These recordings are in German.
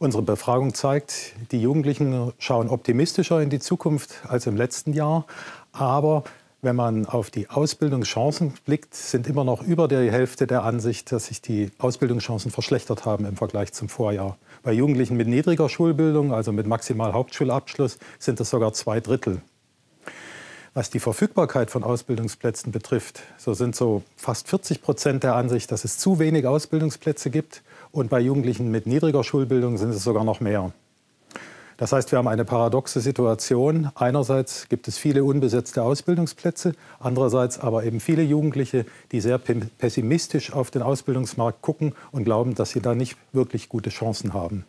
Unsere Befragung zeigt, die Jugendlichen schauen optimistischer in die Zukunft als im letzten Jahr. Aber wenn man auf die Ausbildungschancen blickt, sind immer noch über der Hälfte der Ansicht, dass sich die Ausbildungschancen verschlechtert haben im Vergleich zum Vorjahr. Bei Jugendlichen mit niedriger Schulbildung, also mit maximal Hauptschulabschluss, sind es sogar zwei Drittel. Was die Verfügbarkeit von Ausbildungsplätzen betrifft, so sind so fast 40 Prozent der Ansicht, dass es zu wenig Ausbildungsplätze gibt. Und bei Jugendlichen mit niedriger Schulbildung sind es sogar noch mehr. Das heißt, wir haben eine paradoxe Situation. Einerseits gibt es viele unbesetzte Ausbildungsplätze, andererseits aber eben viele Jugendliche, die sehr pessimistisch auf den Ausbildungsmarkt gucken und glauben, dass sie da nicht wirklich gute Chancen haben.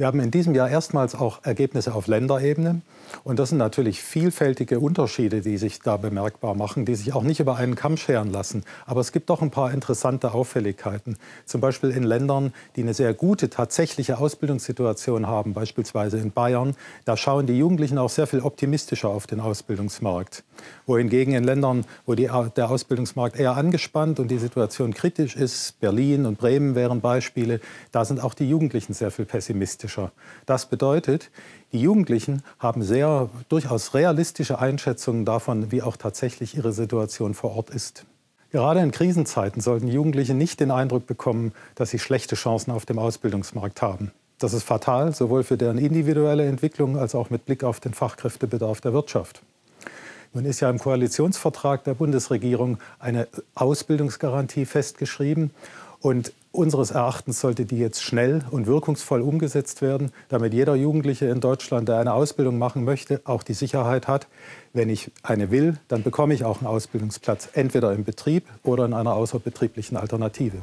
Wir haben in diesem Jahr erstmals auch Ergebnisse auf Länderebene. Und das sind natürlich vielfältige Unterschiede, die sich da bemerkbar machen, die sich auch nicht über einen Kamm scheren lassen. Aber es gibt doch ein paar interessante Auffälligkeiten. Zum Beispiel in Ländern, die eine sehr gute tatsächliche Ausbildungssituation haben, beispielsweise in Bayern, da schauen die Jugendlichen auch sehr viel optimistischer auf den Ausbildungsmarkt wohingegen in Ländern, wo die, der Ausbildungsmarkt eher angespannt und die Situation kritisch ist, Berlin und Bremen wären Beispiele, da sind auch die Jugendlichen sehr viel pessimistischer. Das bedeutet, die Jugendlichen haben sehr durchaus realistische Einschätzungen davon, wie auch tatsächlich ihre Situation vor Ort ist. Gerade in Krisenzeiten sollten Jugendliche nicht den Eindruck bekommen, dass sie schlechte Chancen auf dem Ausbildungsmarkt haben. Das ist fatal, sowohl für deren individuelle Entwicklung als auch mit Blick auf den Fachkräftebedarf der Wirtschaft. Nun ist ja im Koalitionsvertrag der Bundesregierung eine Ausbildungsgarantie festgeschrieben. Und unseres Erachtens sollte die jetzt schnell und wirkungsvoll umgesetzt werden, damit jeder Jugendliche in Deutschland, der eine Ausbildung machen möchte, auch die Sicherheit hat, wenn ich eine will, dann bekomme ich auch einen Ausbildungsplatz, entweder im Betrieb oder in einer außerbetrieblichen Alternative.